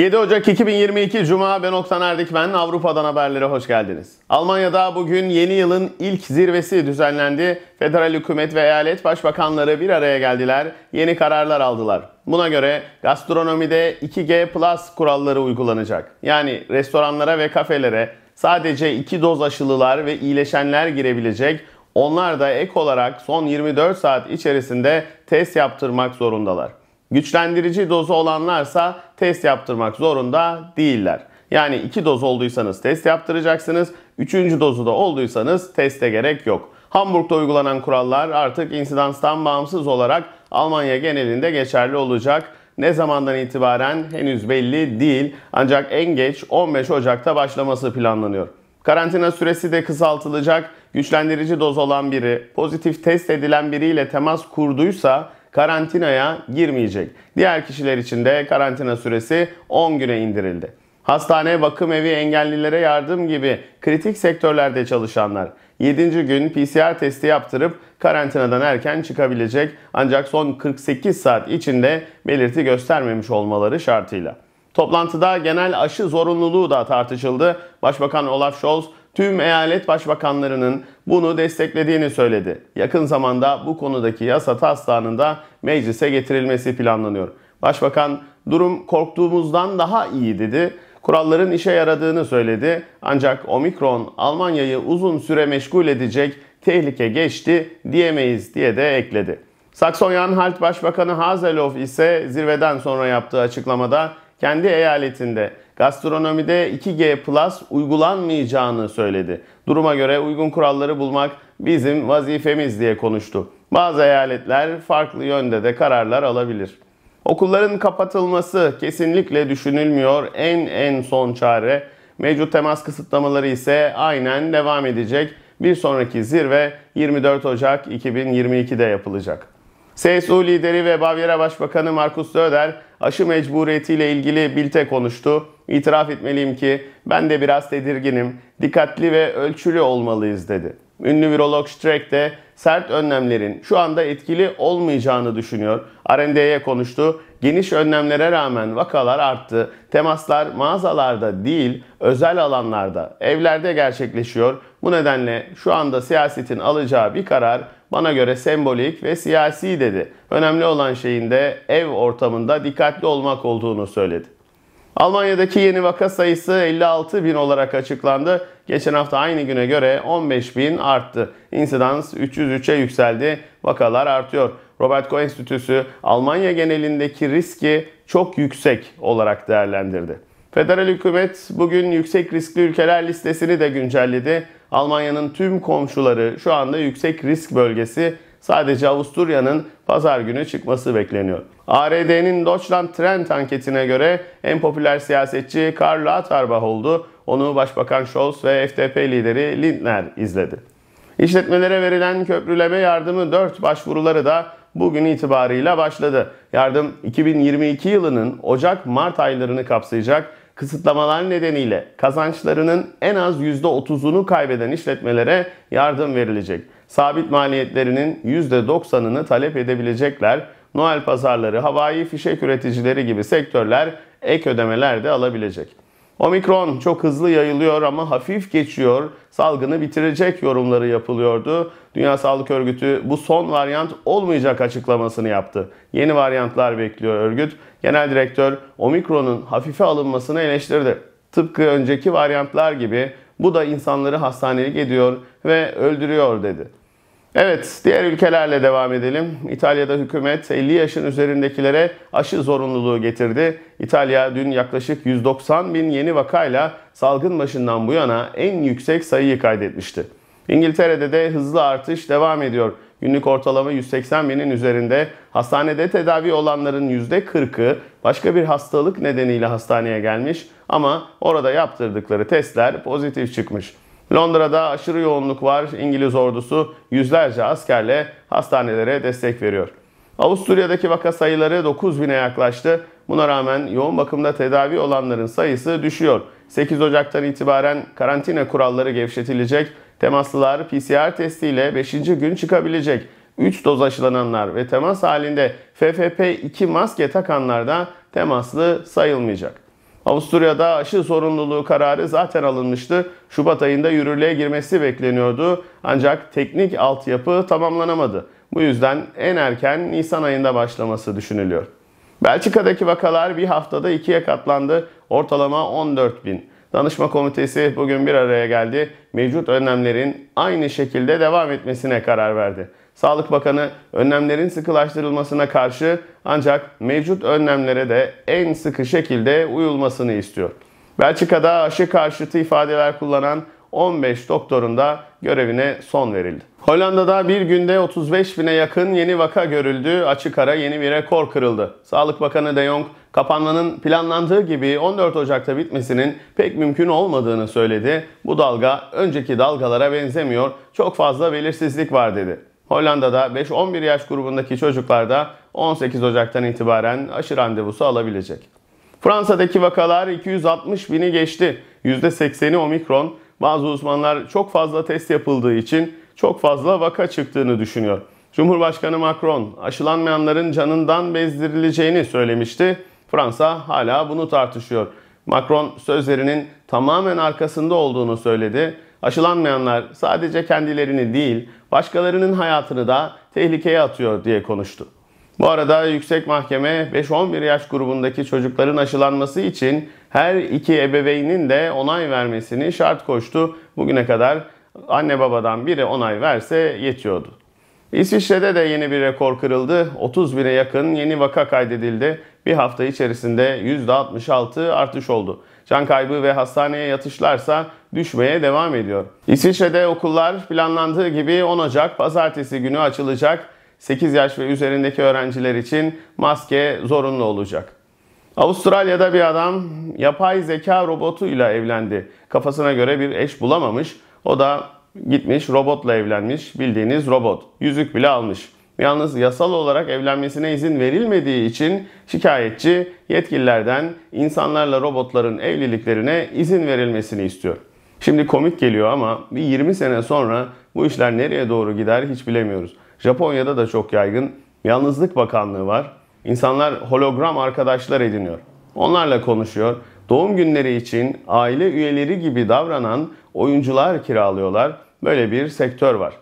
7 Ocak 2022 Cuma ben Oktan Erdikmen Avrupa'dan haberlere hoş geldiniz. Almanya'da bugün yeni yılın ilk zirvesi düzenlendi. Federal hükümet ve eyalet başbakanları bir araya geldiler, yeni kararlar aldılar. Buna göre gastronomide 2G Plus kuralları uygulanacak. Yani restoranlara ve kafelere sadece 2 doz aşılılar ve iyileşenler girebilecek. Onlar da ek olarak son 24 saat içerisinde test yaptırmak zorundalar. Güçlendirici dozu olanlarsa test yaptırmak zorunda değiller. Yani 2 doz olduysanız test yaptıracaksınız. 3. dozu da olduysanız teste gerek yok. Hamburg'da uygulanan kurallar artık insidanstan bağımsız olarak Almanya genelinde geçerli olacak. Ne zamandan itibaren henüz belli değil ancak en geç 15 Ocak'ta başlaması planlanıyor. Karantina süresi de kısaltılacak. Güçlendirici doz olan biri pozitif test edilen biriyle temas kurduysa karantinaya girmeyecek. Diğer kişiler için de karantina süresi 10 güne indirildi. Hastane, bakım evi, engellilere yardım gibi kritik sektörlerde çalışanlar 7. gün PCR testi yaptırıp karantinadan erken çıkabilecek ancak son 48 saat içinde belirti göstermemiş olmaları şartıyla. Toplantıda genel aşı zorunluluğu da tartışıldı. Başbakan Olaf Scholz tüm eyalet başbakanlarının bunu desteklediğini söyledi. Yakın zamanda bu konudaki yasa taslağının da meclise getirilmesi planlanıyor. Başbakan durum korktuğumuzdan daha iyi dedi. Kuralların işe yaradığını söyledi. Ancak omikron Almanya'yı uzun süre meşgul edecek tehlike geçti diyemeyiz diye de ekledi. Saksonya-Anhalt Başbakanı Hazeloff ise zirveden sonra yaptığı açıklamada kendi eyaletinde gastronomide 2G Plus uygulanmayacağını söyledi. Duruma göre uygun kuralları bulmak bizim vazifemiz diye konuştu. Bazı eyaletler farklı yönde de kararlar alabilir. Okulların kapatılması kesinlikle düşünülmüyor. En en son çare. Mevcut temas kısıtlamaları ise aynen devam edecek. Bir sonraki zirve 24 Ocak 2022'de yapılacak. CSU lideri ve Bavyera Başbakanı Markus Söder aşı mecburiyetiyle ilgili bilte konuştu. İtiraf etmeliyim ki ben de biraz tedirginim, dikkatli ve ölçülü olmalıyız dedi. Ünlü virolog Streck de sert önlemlerin şu anda etkili olmayacağını düşünüyor. RND'ye konuştu. Geniş önlemlere rağmen vakalar arttı. Temaslar mağazalarda değil, özel alanlarda, evlerde gerçekleşiyor. Bu nedenle şu anda siyasetin alacağı bir karar bana göre sembolik ve siyasi dedi. Önemli olan şeyin de ev ortamında dikkatli olmak olduğunu söyledi. Almanya'daki yeni vaka sayısı 56 bin olarak açıklandı. Geçen hafta aynı güne göre 15 bin arttı. İnsidans 303'e yükseldi. Vakalar artıyor. Robert Koch Enstitüsü Almanya genelindeki riski çok yüksek olarak değerlendirdi. Federal hükümet bugün yüksek riskli ülkeler listesini de güncelledi. Almanya'nın tüm komşuları şu anda yüksek risk bölgesi sadece Avusturya'nın pazar günü çıkması bekleniyor. ARD'nin Deutschland Trend anketine göre en popüler siyasetçi Karl Lauterbach oldu. Onu Başbakan Scholz ve FDP lideri Lindner izledi. İşletmelere verilen köprüleme yardımı 4 başvuruları da bugün itibarıyla başladı. Yardım 2022 yılının Ocak-Mart aylarını kapsayacak kısıtlamalar nedeniyle kazançlarının en az %30'unu kaybeden işletmelere yardım verilecek. Sabit maliyetlerinin %90'ını talep edebilecekler. Noel pazarları, havai fişek üreticileri gibi sektörler ek ödemeler de alabilecek. Omikron çok hızlı yayılıyor ama hafif geçiyor, salgını bitirecek yorumları yapılıyordu. Dünya Sağlık Örgütü bu son varyant olmayacak açıklamasını yaptı. Yeni varyantlar bekliyor örgüt. Genel direktör Omikron'un hafife alınmasını eleştirdi. Tıpkı önceki varyantlar gibi bu da insanları hastanelik ediyor ve öldürüyor dedi. Evet, diğer ülkelerle devam edelim. İtalya'da hükümet 50 yaşın üzerindekilere aşı zorunluluğu getirdi. İtalya dün yaklaşık 190 bin yeni vakayla salgın başından bu yana en yüksek sayıyı kaydetmişti. İngiltere'de de hızlı artış devam ediyor. Günlük ortalama 180 binin üzerinde hastanede tedavi olanların %40'ı başka bir hastalık nedeniyle hastaneye gelmiş ama orada yaptırdıkları testler pozitif çıkmış. Londra'da aşırı yoğunluk var. İngiliz ordusu yüzlerce askerle hastanelere destek veriyor. Avusturya'daki vaka sayıları 9000'e yaklaştı. Buna rağmen yoğun bakımda tedavi olanların sayısı düşüyor. 8 Ocak'tan itibaren karantina kuralları gevşetilecek. Temaslılar PCR testiyle 5. gün çıkabilecek. 3 doz aşılananlar ve temas halinde FFP2 maske takanlar da temaslı sayılmayacak. Avusturya'da aşı sorumluluğu kararı zaten alınmıştı. Şubat ayında yürürlüğe girmesi bekleniyordu. Ancak teknik altyapı tamamlanamadı. Bu yüzden en erken Nisan ayında başlaması düşünülüyor. Belçika'daki vakalar bir haftada ikiye katlandı. Ortalama 14 bin. Danışma komitesi bugün bir araya geldi. Mevcut önlemlerin aynı şekilde devam etmesine karar verdi. Sağlık Bakanı önlemlerin sıkılaştırılmasına karşı ancak mevcut önlemlere de en sıkı şekilde uyulmasını istiyor. Belçika'da aşı karşıtı ifadeler kullanan 15 doktorun da görevine son verildi. Hollanda'da bir günde 35 bine yakın yeni vaka görüldü. Açık ara yeni bir rekor kırıldı. Sağlık Bakanı De Jong kapanmanın planlandığı gibi 14 Ocak'ta bitmesinin pek mümkün olmadığını söyledi. Bu dalga önceki dalgalara benzemiyor. Çok fazla belirsizlik var dedi. Hollanda'da 5-11 yaş grubundaki çocuklar da 18 Ocak'tan itibaren aşı randevusu alabilecek. Fransa'daki vakalar 260 bini geçti. %80'i omikron. Bazı uzmanlar çok fazla test yapıldığı için çok fazla vaka çıktığını düşünüyor. Cumhurbaşkanı Macron aşılanmayanların canından bezdirileceğini söylemişti. Fransa hala bunu tartışıyor. Macron sözlerinin tamamen arkasında olduğunu söyledi aşılanmayanlar sadece kendilerini değil başkalarının hayatını da tehlikeye atıyor diye konuştu. Bu arada yüksek mahkeme 5-11 yaş grubundaki çocukların aşılanması için her iki ebeveynin de onay vermesini şart koştu. Bugüne kadar anne babadan biri onay verse yetiyordu. İsviçre'de de yeni bir rekor kırıldı. 30 bine yakın yeni vaka kaydedildi. Bir hafta içerisinde %66 artış oldu. Can kaybı ve hastaneye yatışlarsa düşmeye devam ediyor. İsviçre'de okullar planlandığı gibi 10 Ocak pazartesi günü açılacak. 8 yaş ve üzerindeki öğrenciler için maske zorunlu olacak. Avustralya'da bir adam yapay zeka robotuyla evlendi. Kafasına göre bir eş bulamamış. O da gitmiş robotla evlenmiş. Bildiğiniz robot. Yüzük bile almış. Yalnız yasal olarak evlenmesine izin verilmediği için şikayetçi yetkililerden insanlarla robotların evliliklerine izin verilmesini istiyor. Şimdi komik geliyor ama bir 20 sene sonra bu işler nereye doğru gider hiç bilemiyoruz. Japonya'da da çok yaygın yalnızlık bakanlığı var. İnsanlar hologram arkadaşlar ediniyor. Onlarla konuşuyor. Doğum günleri için aile üyeleri gibi davranan oyuncular kiralıyorlar. Böyle bir sektör var.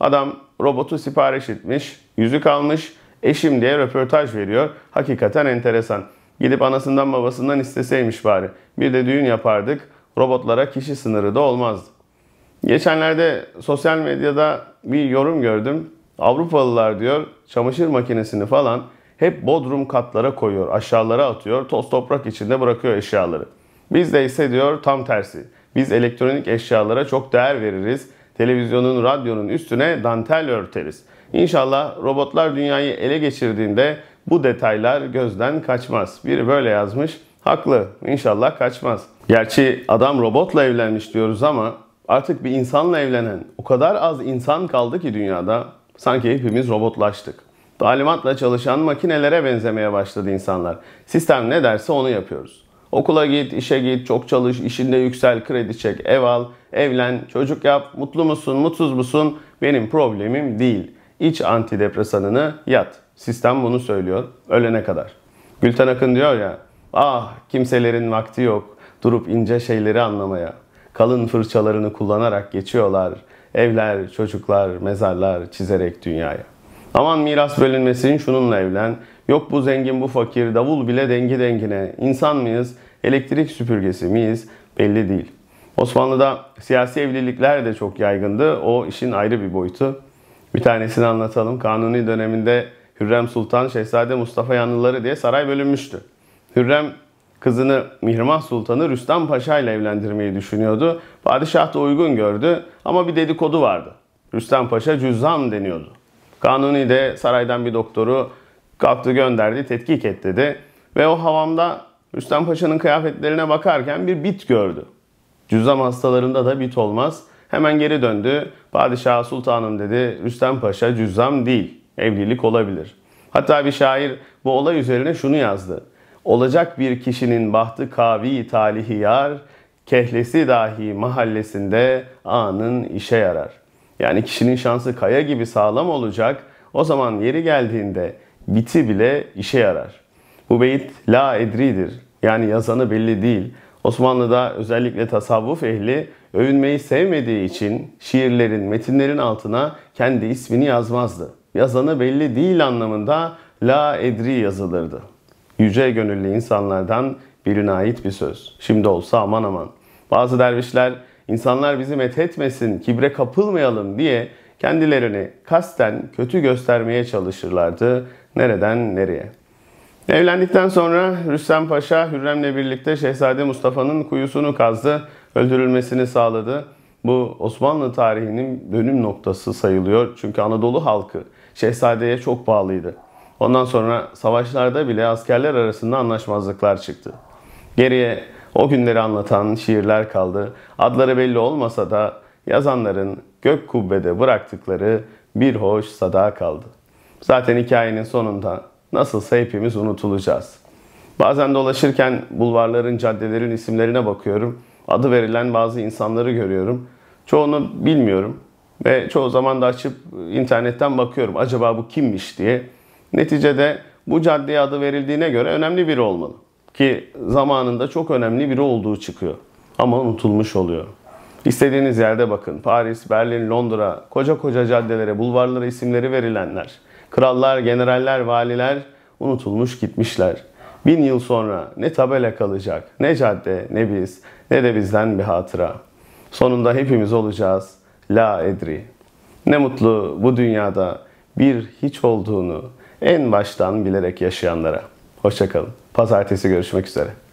Adam robotu sipariş etmiş, yüzük almış, eşim diye röportaj veriyor. Hakikaten enteresan. Gidip anasından babasından isteseymiş bari. Bir de düğün yapardık. Robotlara kişi sınırı da olmazdı. Geçenlerde sosyal medyada bir yorum gördüm. Avrupalılar diyor çamaşır makinesini falan hep bodrum katlara koyuyor, aşağılara atıyor, toz toprak içinde bırakıyor eşyaları. Bizde ise diyor tam tersi. Biz elektronik eşyalara çok değer veririz televizyonun, radyonun üstüne dantel örteriz. İnşallah robotlar dünyayı ele geçirdiğinde bu detaylar gözden kaçmaz. Biri böyle yazmış. Haklı. İnşallah kaçmaz. Gerçi adam robotla evlenmiş diyoruz ama artık bir insanla evlenen o kadar az insan kaldı ki dünyada sanki hepimiz robotlaştık. Talimatla çalışan makinelere benzemeye başladı insanlar. Sistem ne derse onu yapıyoruz. Okula git, işe git, çok çalış, işinde yüksel, kredi çek, ev al, evlen, çocuk yap, mutlu musun, mutsuz musun benim problemim değil. İç antidepresanını yat. Sistem bunu söylüyor ölene kadar. Gülten Akın diyor ya ah kimselerin vakti yok durup ince şeyleri anlamaya. Kalın fırçalarını kullanarak geçiyorlar. Evler, çocuklar, mezarlar çizerek dünyaya. Aman miras bölünmesin şununla evlen. Yok bu zengin bu fakir davul bile dengi dengine. İnsan mıyız? Elektrik süpürgesi miyiz? Belli değil. Osmanlı'da siyasi evlilikler de çok yaygındı. O işin ayrı bir boyutu. Bir tanesini anlatalım. Kanuni döneminde Hürrem Sultan Şehzade Mustafa Yanlıları diye saray bölünmüştü. Hürrem kızını Mihrimah Sultan'ı Rüstem Paşa ile evlendirmeyi düşünüyordu. Padişah da uygun gördü ama bir dedikodu vardı. Rüstem Paşa cüzzam deniyordu. Kanuni de saraydan bir doktoru kalktı gönderdi, tetkik et dedi. Ve o havamda Rüstem Paşa'nın kıyafetlerine bakarken bir bit gördü. Cüzzam hastalarında da bit olmaz. Hemen geri döndü. Padişah sultanım dedi. Rüstem Paşa cüzzam değil. Evlilik olabilir. Hatta bir şair bu olay üzerine şunu yazdı. Olacak bir kişinin bahtı kavi talihi yar, kehlesi dahi mahallesinde anın işe yarar. Yani kişinin şansı kaya gibi sağlam olacak. O zaman yeri geldiğinde biti bile işe yarar. Bu beyit la edridir. Yani yazanı belli değil. Osmanlı'da özellikle tasavvuf ehli övünmeyi sevmediği için şiirlerin, metinlerin altına kendi ismini yazmazdı. Yazanı belli değil anlamında la edri yazılırdı. Yüce gönüllü insanlardan birine ait bir söz. Şimdi olsa aman aman. Bazı dervişler insanlar bizi methetmesin, kibre kapılmayalım diye kendilerini kasten kötü göstermeye çalışırlardı. Nereden nereye? Evlendikten sonra Rüstem Paşa Hürrem'le birlikte Şehzade Mustafa'nın kuyusunu kazdı, öldürülmesini sağladı. Bu Osmanlı tarihinin dönüm noktası sayılıyor çünkü Anadolu halkı şehzadeye çok bağlıydı. Ondan sonra savaşlarda bile askerler arasında anlaşmazlıklar çıktı. Geriye o günleri anlatan şiirler kaldı. Adları belli olmasa da yazanların gök kubbede bıraktıkları bir hoş sada kaldı. Zaten hikayenin sonunda Nasılsa hepimiz unutulacağız. Bazen dolaşırken bulvarların, caddelerin isimlerine bakıyorum. Adı verilen bazı insanları görüyorum. Çoğunu bilmiyorum ve çoğu zaman da açıp internetten bakıyorum acaba bu kimmiş diye. Neticede bu caddeye adı verildiğine göre önemli biri olmalı. Ki zamanında çok önemli biri olduğu çıkıyor. Ama unutulmuş oluyor. İstediğiniz yerde bakın. Paris, Berlin, Londra, koca koca caddelere, bulvarlara isimleri verilenler. Krallar, generaller, valiler unutulmuş gitmişler. Bin yıl sonra ne tabela kalacak, ne cadde, ne biz, ne de bizden bir hatıra. Sonunda hepimiz olacağız. La edri. Ne mutlu bu dünyada bir hiç olduğunu en baştan bilerek yaşayanlara. Hoşçakalın. Pazartesi görüşmek üzere.